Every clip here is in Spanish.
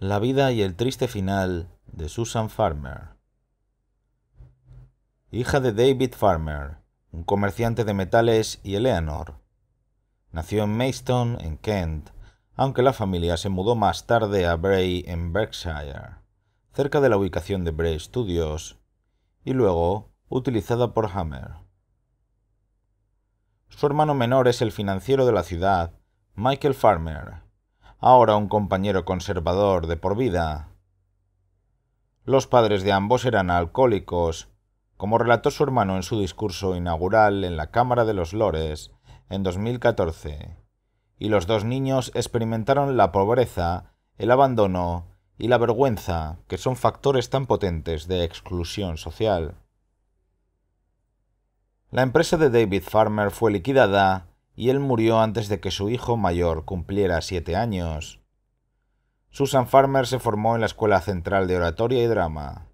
La vida y el triste final de Susan Farmer. Hija de David Farmer, un comerciante de metales, y Eleanor. Nació en Maidstone, en Kent, aunque la familia se mudó más tarde a Bray, en Berkshire, cerca de la ubicación de Bray Studios, y luego utilizada por Hammer. Su hermano menor es el financiero de la ciudad, Michael Farmer ahora un compañero conservador de por vida. Los padres de ambos eran alcohólicos, como relató su hermano en su discurso inaugural en la Cámara de los Lores en 2014, y los dos niños experimentaron la pobreza, el abandono y la vergüenza, que son factores tan potentes de exclusión social. La empresa de David Farmer fue liquidada y él murió antes de que su hijo mayor cumpliera siete años. Susan Farmer se formó en la Escuela Central de Oratoria y Drama.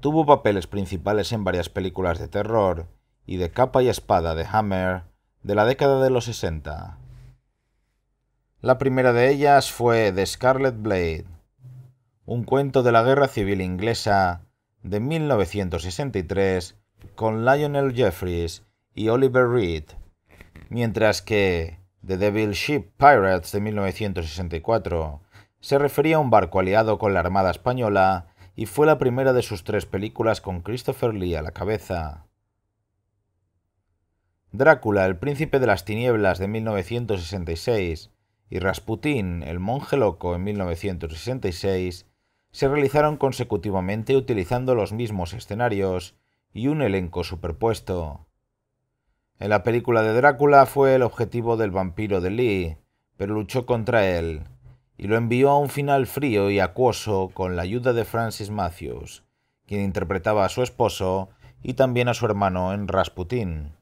Tuvo papeles principales en varias películas de terror y de capa y espada de Hammer de la década de los 60. La primera de ellas fue The Scarlet Blade, un cuento de la Guerra Civil Inglesa de 1963 con Lionel Jeffries y Oliver Reed mientras que The Devil Ship Pirates de 1964 se refería a un barco aliado con la Armada Española y fue la primera de sus tres películas con Christopher Lee a la cabeza. Drácula, el príncipe de las tinieblas de 1966 y Rasputín, el monje loco en 1966, se realizaron consecutivamente utilizando los mismos escenarios y un elenco superpuesto. En la película de Drácula fue el objetivo del vampiro de Lee, pero luchó contra él y lo envió a un final frío y acuoso con la ayuda de Francis Matthews, quien interpretaba a su esposo y también a su hermano en Rasputin.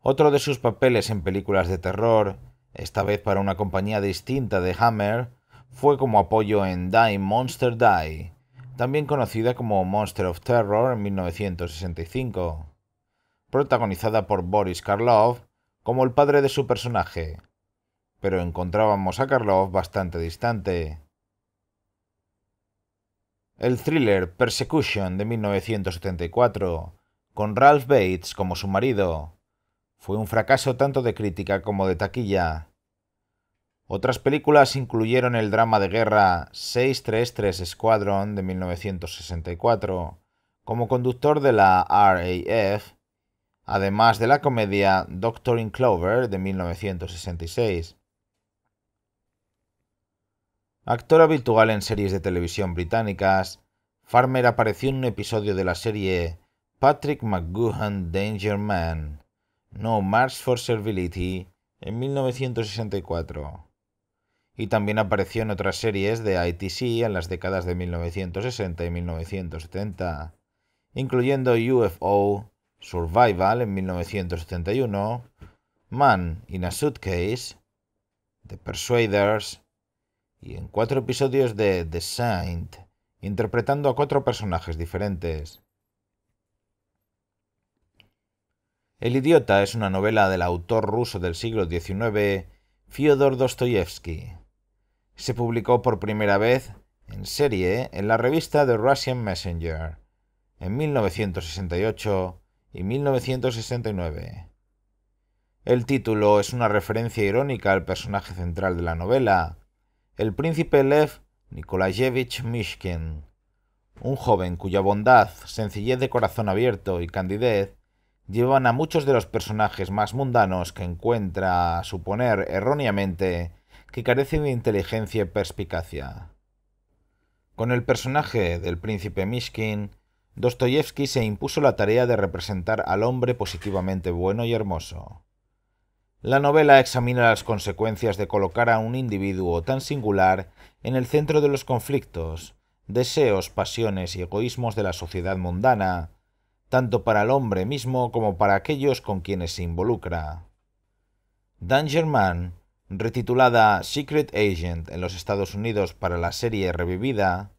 Otro de sus papeles en películas de terror, esta vez para una compañía distinta de Hammer, fue como apoyo en Die Monster Die, también conocida como Monster of Terror en 1965 protagonizada por Boris Karloff como el padre de su personaje, pero encontrábamos a Karloff bastante distante. El thriller Persecution de 1974, con Ralph Bates como su marido, fue un fracaso tanto de crítica como de taquilla. Otras películas incluyeron el drama de guerra 633 Squadron de 1964, como conductor de la RAF, además de la comedia Doctor in Clover de 1966. Actor habitual en series de televisión británicas, Farmer apareció en un episodio de la serie Patrick McGoohan Danger Man, No March for Servility, en 1964. Y también apareció en otras series de ITC en las décadas de 1960 y 1970, incluyendo UFO, Survival en 1971, Man in a Suitcase, The Persuaders y en cuatro episodios de The Saint, interpretando a cuatro personajes diferentes. El idiota es una novela del autor ruso del siglo XIX, Fyodor Dostoyevsky. Se publicó por primera vez en serie en la revista The Russian Messenger en 1968 y 1969. El título es una referencia irónica al personaje central de la novela, el príncipe Lev Nikolayevich Mishkin, un joven cuya bondad, sencillez de corazón abierto y candidez llevan a muchos de los personajes más mundanos que encuentra a suponer erróneamente que carecen de inteligencia y perspicacia. Con el personaje del príncipe Mishkin, Dostoyevsky se impuso la tarea de representar al hombre positivamente bueno y hermoso. La novela examina las consecuencias de colocar a un individuo tan singular en el centro de los conflictos, deseos, pasiones y egoísmos de la sociedad mundana, tanto para el hombre mismo como para aquellos con quienes se involucra. Dan German, retitulada Secret Agent en los Estados Unidos para la serie revivida,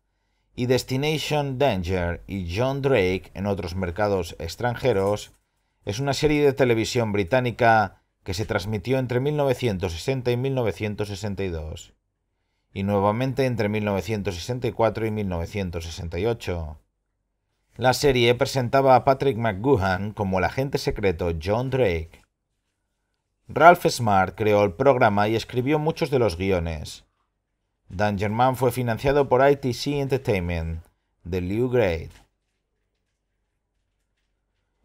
y Destination Danger y John Drake en otros mercados extranjeros es una serie de televisión británica que se transmitió entre 1960 y 1962 y nuevamente entre 1964 y 1968. La serie presentaba a Patrick McGuhan como el agente secreto John Drake. Ralph Smart creó el programa y escribió muchos de los guiones. Dangerman fue financiado por ITC Entertainment de Liu Grade.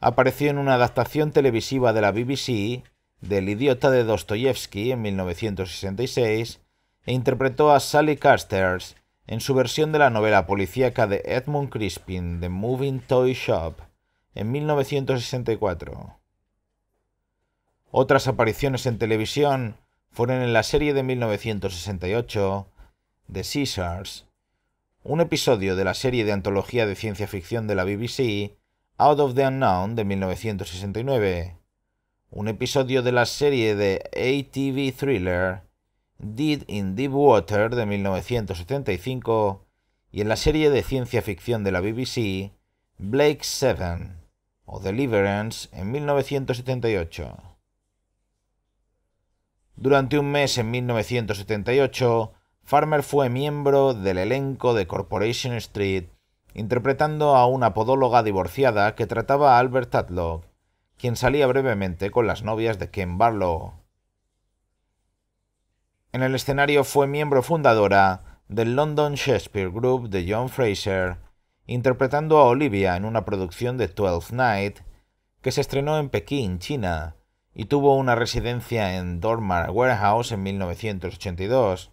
Apareció en una adaptación televisiva de la BBC del idiota de Dostoyevsky en 1966 e interpretó a Sally Casters... en su versión de la novela policíaca de Edmund Crispin, The Moving Toy Shop, en 1964. Otras apariciones en televisión fueron en la serie de 1968 The Caesars... un episodio de la serie de antología de ciencia ficción de la BBC, Out of the Unknown de 1969, un episodio de la serie de ATV Thriller, Dead in Deep Water de 1975, y en la serie de ciencia ficción de la BBC, Blake Seven o Deliverance en 1978. Durante un mes en 1978, Farmer fue miembro del elenco de Corporation Street, interpretando a una podóloga divorciada que trataba a Albert Tatlock, quien salía brevemente con las novias de Ken Barlow. En el escenario fue miembro fundadora del London Shakespeare Group de John Fraser, interpretando a Olivia en una producción de Twelfth Night que se estrenó en Pekín, China, y tuvo una residencia en Dormar Warehouse en 1982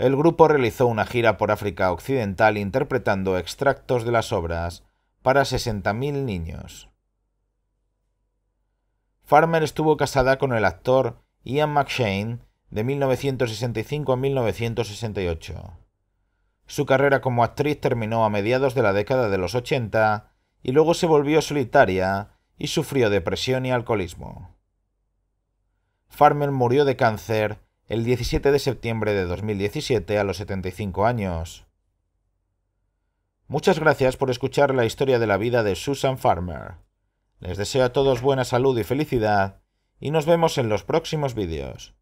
el grupo realizó una gira por África Occidental interpretando extractos de las obras para 60.000 niños. Farmer estuvo casada con el actor Ian McShane de 1965 a 1968. Su carrera como actriz terminó a mediados de la década de los 80 y luego se volvió solitaria y sufrió depresión y alcoholismo. Farmer murió de cáncer el 17 de septiembre de 2017 a los 75 años. Muchas gracias por escuchar la historia de la vida de Susan Farmer. Les deseo a todos buena salud y felicidad, y nos vemos en los próximos vídeos.